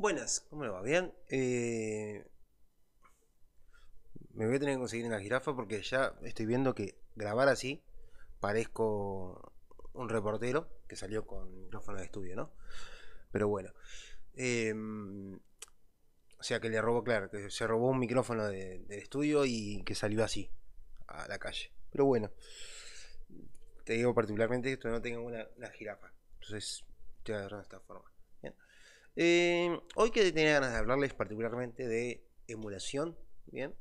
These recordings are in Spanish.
Buenas, ¿cómo le va? ¿Bien? Eh, me voy a tener que conseguir una jirafa porque ya estoy viendo que grabar así parezco un reportero que salió con micrófono de estudio, ¿no? Pero bueno. Em, o sea, que le robó, claro, que se robó un micrófono de, del estudio y que salió así, a la calle. Pero bueno, te digo particularmente que esto, no tengo una, jirafa. Entonces, estoy agarrando de esta forma. Eh, hoy que tenía ganas de hablarles particularmente de emulación, ¿bien?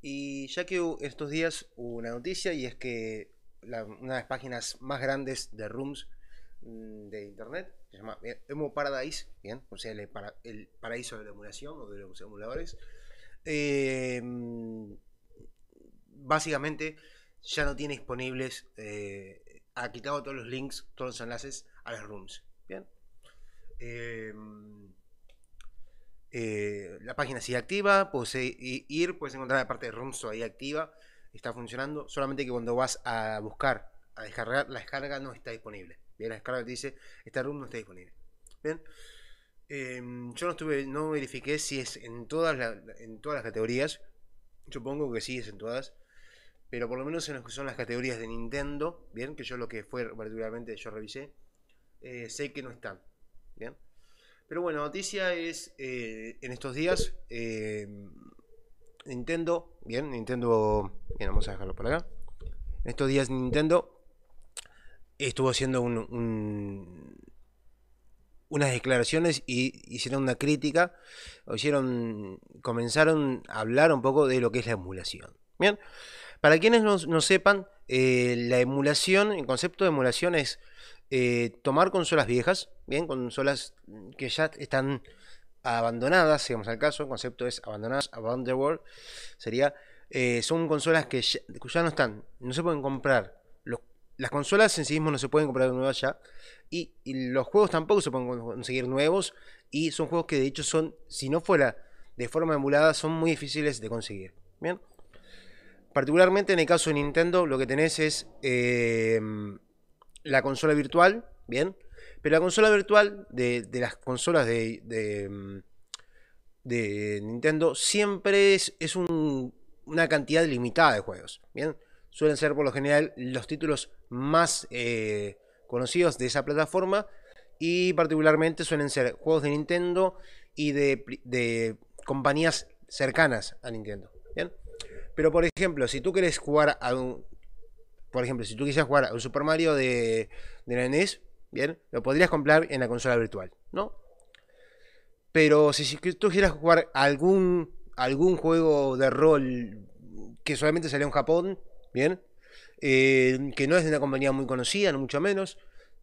Y ya que estos días hubo una noticia y es que una de las páginas más grandes de rooms mm, de internet, se llama eh, Emo Paradise, ¿bien? O sea, el, para, el paraíso de la emulación o de los emuladores, eh, básicamente ya no tiene disponibles, ha quitado todos los links, todos los enlaces a las rooms. Em, eh, la página sigue activa, puedes e, ir, puedes encontrar la parte de Rooms ahí activa, está funcionando, solamente que cuando vas a buscar, a descargar, la descarga no está disponible. Bien, la descarga te dice, esta room no está disponible. Bien. Em, yo no estuve, no verifiqué si es en todas, en todas las categorías. Supongo que sí es en todas. Pero por lo menos en las que son las categorías de Nintendo, bien, que yo lo que fue particularmente yo revisé, eh, sé que no están. Bien. Pero bueno, noticia es eh, en estos días eh, Nintendo, bien, Nintendo, bien, vamos a dejarlo por acá. En estos días Nintendo estuvo haciendo unas declaraciones y hicieron una crítica, hicieron, comenzaron a hablar un poco de lo que es la emulación. Bien, para quienes no, sepan, eh, la emulación, el concepto de emulación es eh, tomar consolas viejas, bien, consolas que ya están abandonadas, digamos al caso, el concepto es abandonadas, World sería, eh, son consolas que ya, no están, no se pueden comprar. las consolas en sí mismas no se pueden comprar nuevas ya, y, los juegos tampoco se pueden conseguir nuevos, y son juegos que de hecho son, si no fuera de forma emulada, son muy difíciles de conseguir, bien. Particularmente en el caso de Nintendo, lo que tenés es... Eh, la consola virtual, bien, pero la consola virtual de, las consolas de, de, Nintendo siempre es, es una cantidad limitada de juegos, bien, suelen ser por lo general los títulos más eh, conocidos de esa plataforma y particularmente suelen ser juegos de Nintendo y de, compañías cercanas a Nintendo. ¿bien? Pero por ejemplo, si tú quieres jugar a un, por ejemplo, si tú quisieras jugar a un Super Mario de, la NES, bien, lo podrías comprar en la consola virtual, ¿no? Pero si, tú quisieras jugar algún, algún juego de rol que solamente salió en Japón, bien, eh, que no es de una compañía muy conocida, no mucho menos,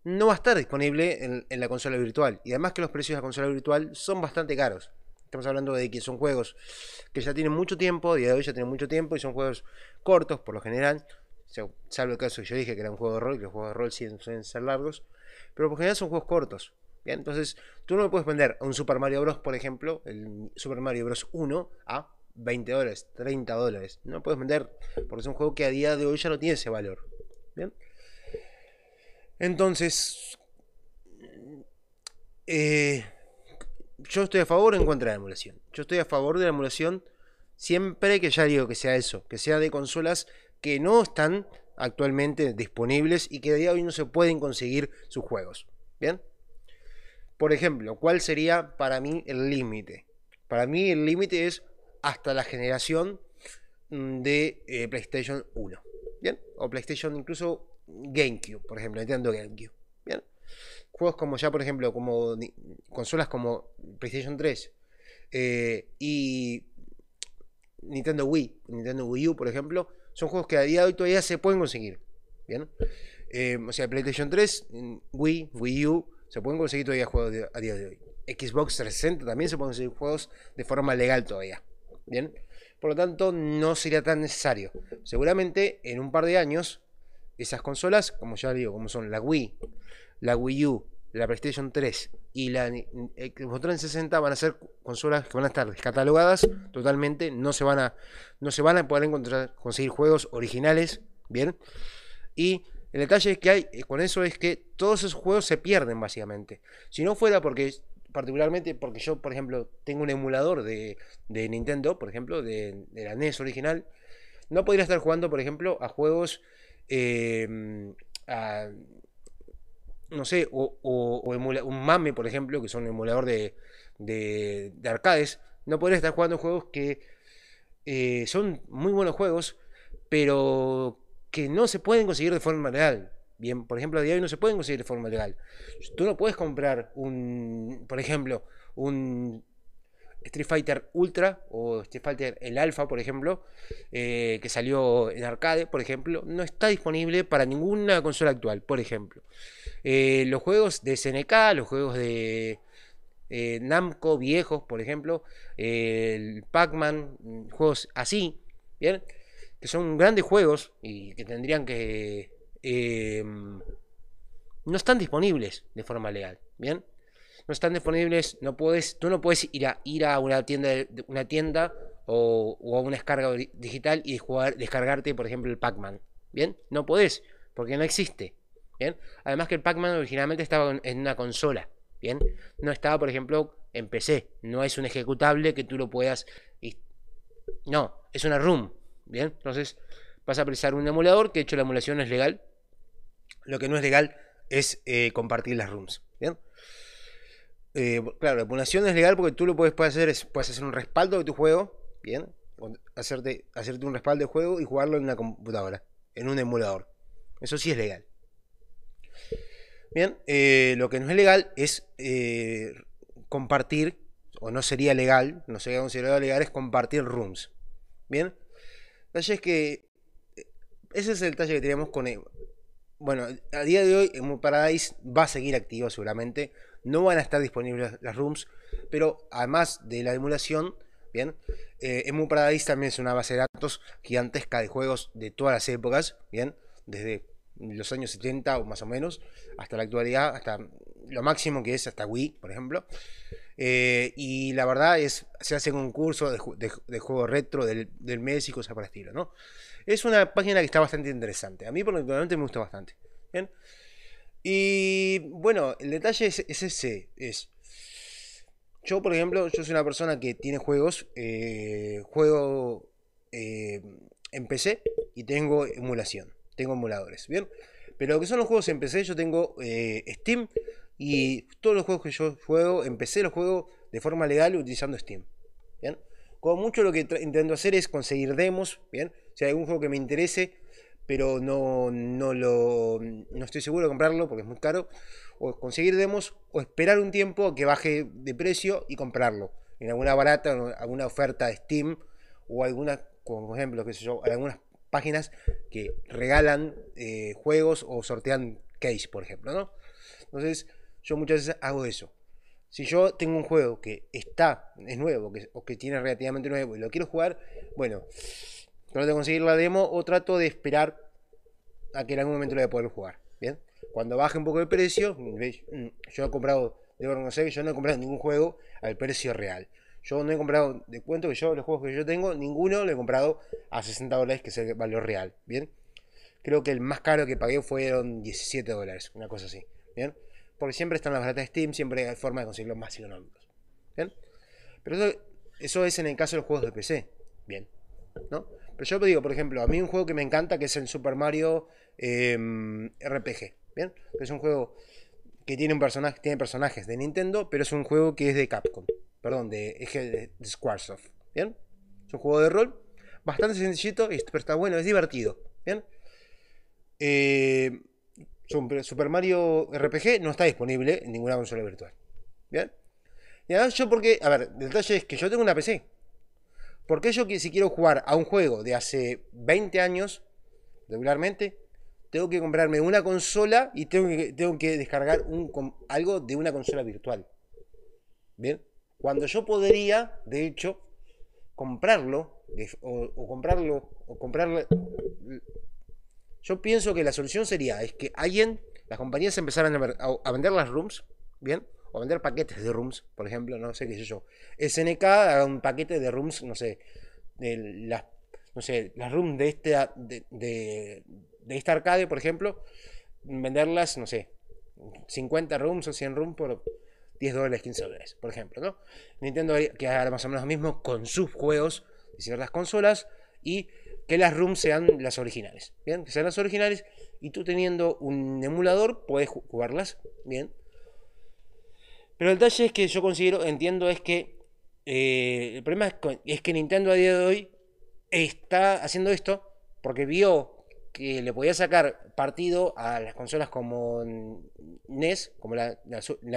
no va a estar disponible en, la consola virtual. Y además que los precios de la consola virtual son bastante caros. Estamos hablando de que son juegos que ya tienen mucho tiempo, día de hoy ya tienen mucho tiempo y son juegos cortos por lo general. O salvo el caso que yo dije que era un juego de rol, que los juegos de rol sí suelen ser largos, pero por general son juegos cortos. Entonces, tú no me puedes vender a un Super Mario Bros., por ejemplo, el Super Mario Bros. 1 a 20 dólares, 30 dólares. No puedes vender, porque es un juego que a día de hoy ya no tiene ese valor. ¿bien? Entonces, eh, yo estoy a favor o en contra de la emulación. Yo estoy a favor de la emulación siempre que ya digo que sea eso, que sea de consolas que no están actualmente disponibles y que de día hoy no se pueden conseguir sus juegos. ¿Bien? Por ejemplo, ¿cuál sería para mí el límite? Para mí el límite es hasta la generación mm, de eh, PlayStation 1. ¿Bien? O PlayStation incluso GameCube, por ejemplo, Nintendo GameCube. ¿Bien? Juegos como ya, por ejemplo, como consolas como PlayStation 3 eh, y Nintendo Wii, Nintendo Wii U, por ejemplo, son juegos que a día de hoy todavía se pueden conseguir. ¿Bien? Eh, o sea, PlayStation 3, Wii, Wii U, se pueden conseguir todavía juegos a día de hoy. Xbox 360 también se pueden conseguir juegos de forma legal todavía. ¿Bien? Por lo tanto, no sería tan necesario. Seguramente en un par de años, esas consolas, como ya digo, como son la Wii, la Wii U, la PlayStation 3 y la Xbox eh, 60 van a ser consolas que van a estar descatalogadas totalmente, no se van a, no se van a poder encontrar, conseguir juegos originales, ¿bien? Y el detalle que hay eh, con eso es que todos esos juegos se pierden básicamente. Si no fuera porque, particularmente porque yo, por ejemplo, tengo un emulador de, de Nintendo, por ejemplo, de, la NES original, no podría estar jugando, por ejemplo, a juegos... Eh, a, no sé, o, un MAME, por ejemplo, que es un emulador de, arcades, no podrías estar jugando juegos que eh, son muy buenos juegos, pero que no se pueden conseguir de forma legal. Bien, por ejemplo, a día de hoy no se pueden conseguir de forma legal. Tú no puedes comprar un, por ejemplo, un Street Fighter Ultra o Street Fighter el Alpha, por ejemplo, eh, que salió en arcade, por ejemplo, no está disponible para ninguna consola actual, por ejemplo. Eh, los juegos de SNK, los juegos de eh, Namco viejos, por ejemplo, el Pac-Man, mm, juegos así, ¿bien? Que son grandes juegos y que tendrían que... Em, no están disponibles de forma legal, ¿bien? no están disponibles, no puedes, tú no puedes ir a, ir a una tienda, una tienda o, a una descarga digital y jugar, descargarte, por ejemplo, el Pac-Man. ¿Bien? No puedes, porque no existe. ¿bien? Además que el Pac-Man originalmente estaba en una consola, ¿bien? No estaba, por ejemplo, en PC. No es un ejecutable que tú lo puedas... No, es una room ¿bien? Entonces vas a precisar un emulador, que de hecho la emulación es legal. Lo que no es legal es eh, compartir las rooms ¿bien? Eh, claro, la emulación es legal porque tú lo puedes, puedes hacer, es, puedes hacer un respaldo de tu juego, ¿bien? Hacerte, hacerte un respaldo de juego y jugarlo en una computadora, en un emulador. Eso sí es legal. Bien, eh, lo que no es legal es eh, compartir, o no sería legal, no sería considerado legal, es compartir rooms. Bien, detalle es que eh, ese es el detalle que teníamos con. Bueno, a día de hoy, Emu Paradise va a seguir activo seguramente. No van a estar disponibles las rooms, pero además de la emulación, bien, eh, Emu Paradise también es una base de datos gigantesca de juegos de todas las épocas, bien, desde los años 70 o más o menos, hasta la actualidad, hasta lo máximo que es hasta Wii, por ejemplo. Eh, y la verdad es, se hace un curso de, de juego retro del, mes y cosas por el estilo, ¿no? Es una página que está bastante interesante. A mí personalmente me gusta bastante. Y bueno, el detalle es, ese. Es, yo, por ejemplo, yo soy una persona que tiene juegos, eh, juego eh, en PC y tengo emulación tengo emuladores, ¿bien? Pero lo que son los juegos en PC, yo tengo eh, Steam y todos los juegos que yo juego, empecé los juego de forma legal utilizando Steam, ¿bien? Como mucho lo que intento hacer es conseguir demos, ¿bien? Si hay algún juego que me interese, pero no, lo, estoy seguro de comprarlo porque es muy caro, o conseguir demos o esperar un tiempo a que baje de precio y comprarlo en alguna barata, alguna oferta de Steam o alguna, como por ejemplo, que sé yo, algunas páginas que regalan eh, juegos o sortean case, por ejemplo, ¿no? Entonces, yo muchas veces hago eso. Si yo tengo un juego que está, es nuevo, que, o que tiene relativamente nuevo y lo quiero jugar, bueno, trato de conseguir la demo o trato de esperar a que en algún momento lo voy poder jugar, ¿bien? Cuando baje un poco el precio, mm, mm, yo he comprado, debo yo no he comprado ningún juego al precio real. Yo no he comprado, de cuento que yo, los juegos que yo tengo, ninguno lo he comprado a 60 dólares, que es el valor real, ¿bien? Creo que el más caro que pagué fueron 17 dólares, una cosa así, ¿bien? Porque siempre están las baratas de Steam, siempre hay forma de conseguirlos más económicos, ¿bien? Pero eso, es en el caso de los juegos de PC, ¿bien? ¿No? Pero yo te digo, por ejemplo, a mí un juego que me encanta que es el Super Mario em, RPG, ¿bien? Es un juego que tiene, un personaje, tiene personajes de Nintendo, pero es un juego que es de Capcom, Perdón, de de, Squaresoft. ¿Bien? Es un juego de rol bastante sencillito, pero está bueno, es divertido. ¿Bien? Eh, Super Mario RPG no está disponible en ninguna consola virtual. ¿Bien? Y además yo porque, a ver, el detalle es que yo tengo una PC. Porque yo si quiero jugar a un juego de hace 20 años, regularmente, tengo que comprarme una consola y tengo que, descargar algo de una consola virtual. ¿Bien? Cuando yo podría, de hecho, comprarlo o, comprarlo o comprarle yo pienso que la solución sería es que alguien, las compañías empezaran a, vender las rooms, ¿bien? O a vender paquetes de rooms, por ejemplo, no sé qué sé yo. SNK haga un paquete de rooms, no sé, de las, no sé, las rooms de, este, de, de, esta arcade, por ejemplo, venderlas, no sé, 50 rooms o 100 rooms por, 10 dólares, 15 dólares, por ejemplo, ¿no? Nintendo que haga más o menos lo mismo con sus juegos decir, las consolas y que las ROM sean las originales, ¿bien? Que sean las originales y tú teniendo un emulador puedes jugarlas, ¿bien? Pero el detalle es que yo considero, entiendo, es que eh, el problema es, que Nintendo a día de hoy está haciendo esto porque vio que le podía sacar partido a las consolas como NES, como la,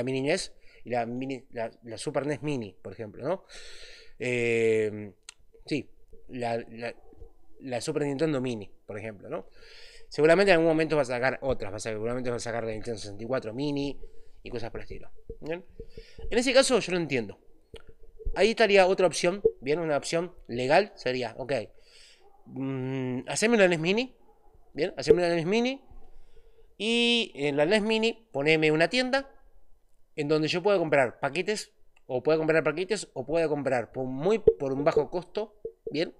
mini NES, y la, Super NES Mini, por ejemplo, ¿no? Eh, sí, la, Super Nintendo Mini, por ejemplo, ¿no? Seguramente en algún momento va a sacar otras, va a, seguramente va a sacar la Nintendo 64 Mini y cosas por el estilo. ¿bien? En ese caso yo lo entiendo. Ahí estaría otra opción, ¿bien? Una opción legal sería, ok, mm, haceme una NES Mini, ¿bien? Haceme una NES Mini y en la NES Mini poneme una tienda en donde yo pueda comprar paquetes, o pueda comprar paquetes, o pueda comprar por, muy, por un bajo costo, ¿bien?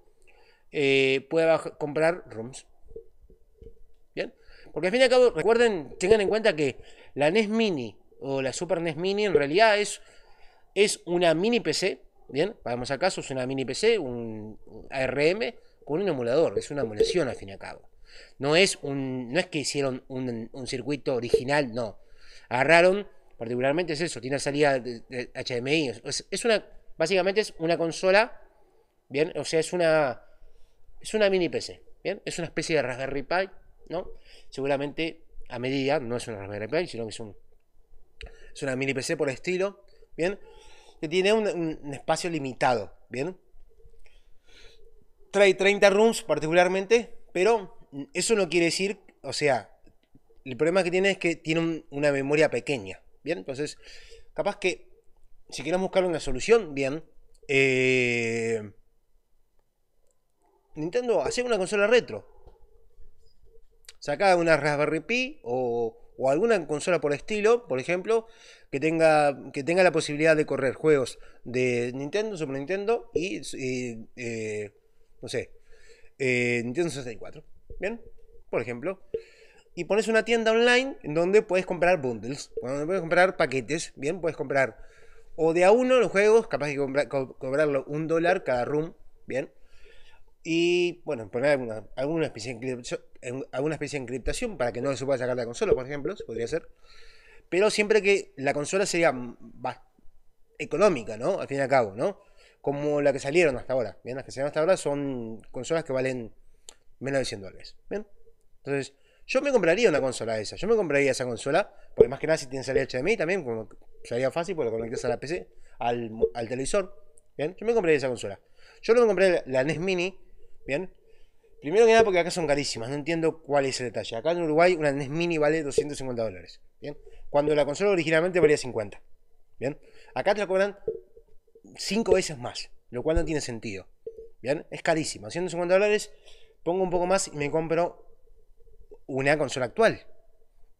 Eh, pueda comprar Rooms. ¿Bien? Porque al fin y al cabo, recuerden, tengan en cuenta que la NES Mini o la Super NES Mini en realidad es, es una mini PC, ¿bien? Vamos a caso, es una mini PC, un ARM con un emulador, es una emulación al fin y al cabo. No es, un, no es que hicieron un, un circuito original, no. Agarraron particularmente es eso, tiene salida de, HDMI. Es, una, básicamente es una consola, ¿bien? O sea, es una, es una mini PC, ¿bien? Es una especie de Raspberry Pi, ¿no? Seguramente a medida, no es una Raspberry Pi, sino que es, un, es una mini PC por estilo, ¿bien? Que tiene un, espacio limitado, ¿bien? Trae 30 rooms particularmente, pero eso no quiere decir, o sea, el problema que tiene es que tiene una memoria pequeña, Bien, entonces, capaz que si queremos buscar una solución, bien. Eh, Nintendo, hace una consola retro. Saca una Raspberry Pi o, o, alguna consola por estilo, por ejemplo, que tenga, que tenga la posibilidad de correr juegos de Nintendo, Super Nintendo y, eh, no sé, eh, Nintendo 64. Bien, por ejemplo y pones una tienda online en donde puedes comprar bundles, donde puedes comprar paquetes, bien, puedes comprar o de a uno los juegos, capaz de comprarlo cobrarlo un dólar cada room, bien, y bueno, poner alguna, especie de alguna especie encriptación para que no se pueda sacar la consola, por ejemplo, podría ser, pero siempre que la consola sería más económica, ¿no? Al fin y al cabo, ¿no? Como la que salieron hasta ahora, bien, las que salieron hasta ahora son consolas que valen menos de 100 dólares, bien, entonces yo me compraría una consola esa. Yo me compraría esa consola. Porque más que nada si tiene salida HDMI también, como sería fácil, porque lo conectas a la PC, al, televisor. ¿Bien? Yo me compraría esa consola. Yo no me compré la NES Mini. ¿Bien? Primero que nada porque acá son carísimas. No entiendo cuál es el detalle. Acá en Uruguay una NES Mini vale 250 dólares. ¿Bien? Cuando la consola originalmente valía 50. ¿Bien? Acá te la cobran 5 veces más. Lo cual no tiene sentido. ¿Bien? Es carísima. 150 dólares, pongo un poco más y me compro una consola actual.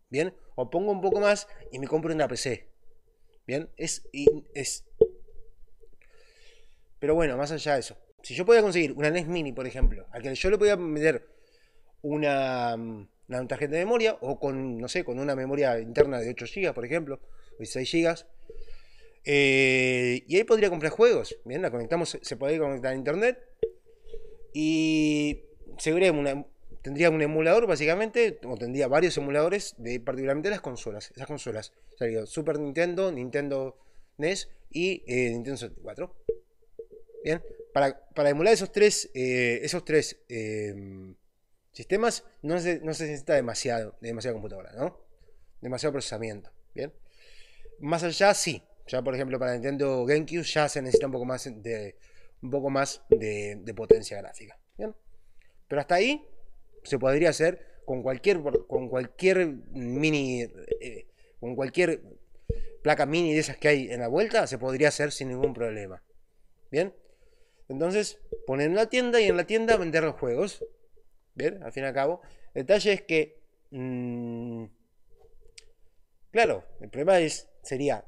¿Bien? O pongo un poco más y me compro una PC. ¿Bien? Es, Pero bueno, más allá de eso. Si yo podía conseguir una NES Mini, por ejemplo, a que yo le podía meter mm, una, tarjeta de memoria o con, no sé, con una memoria interna de 8 GB, por ejemplo, o 6 GB. y ahí podría comprar juegos. Bien, la conectamos, se puede conectar a internet. Y seguremos una, tendría un emulador básicamente, o tendría varios emuladores de particularmente las consolas, esas consolas. Salió Super Nintendo, Nintendo NES y eh, Nintendo 64. Bien, para, emular esos tres, eh, esos tres em, sistemas no se, no se necesita demasiado, demasiada computadora, ¿no? Demasiado procesamiento, ¿bien? Más allá sí, ya por ejemplo para Nintendo GameCube ya se necesita un poco más de, un poco más de, de potencia gráfica, ¿bien? Pero hasta ahí se podría hacer con cualquier, con cualquier mini, eh, con cualquier placa mini de esas que hay en la vuelta, se podría hacer sin ningún problema. ¿Bien? Entonces, en la tienda y en la tienda vender los juegos. ¿Bien? Al fin y al cabo. El detalle es que... Mm, claro, el problema es, sería...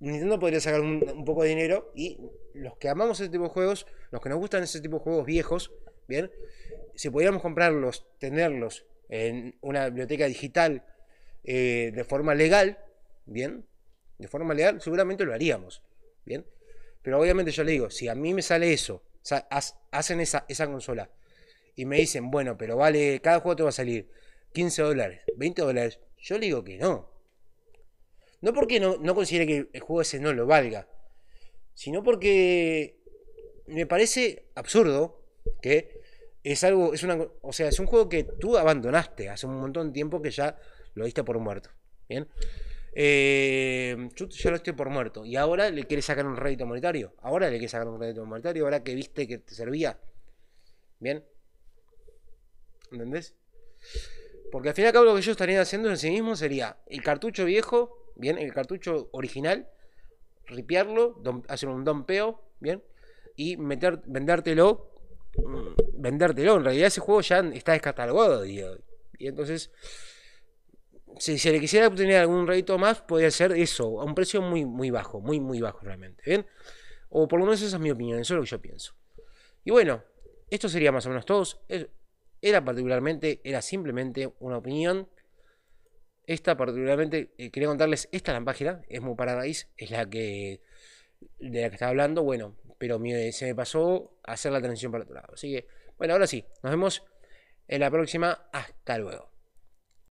Nintendo podría sacar un, un, poco de dinero y los que amamos ese tipo de juegos, los que nos gustan ese tipo de juegos viejos, ¿bien? Si pudiéramos comprarlos, tenerlos en una biblioteca digital eh, de forma legal, ¿bien? De forma legal, seguramente lo haríamos, ¿bien? Pero obviamente yo le digo, si a mí me sale eso, hacen esa, esa consola y me dicen, bueno, pero vale, cada juego te va a salir 15 dólares, 20 dólares, yo le digo que no. No porque no, no considere que el juego ese no lo valga, sino porque me parece absurdo que es algo, es una, o sea, es un juego que tú abandonaste hace un montón de tiempo que ya lo diste por muerto. Bien. Eh, yo lo estoy por muerto. Y ahora le quieres sacar un rédito monetario. Ahora le quieres sacar un rédito monetario. Ahora que viste que te servía. Bien. ¿Entendés? Porque al fin y al cabo lo que ellos estarían haciendo en sí mismo sería el cartucho viejo, bien, el cartucho original, ripiarlo, hacer un dompeo, bien, y meter, vendértelo Mm, vendértelo. En realidad ese juego ya está descatalogado Y entonces, si se le quisiera obtener algún rédito más, podría ser eso, a un precio muy, muy bajo, muy, muy bajo realmente. ¿Bien? O por lo menos esa es mi opinión, eso es lo que yo pienso. Y bueno, esto sería más o menos todo. Era particularmente, era simplemente una opinión. Esta particularmente, eh, quería contarles, esta es la página, es muy Paradise, es la que de la que estaba hablando. Bueno, pero se me pasó hacer la transición para otro lado. Así que, bueno, ahora sí, nos vemos en la próxima. Hasta luego.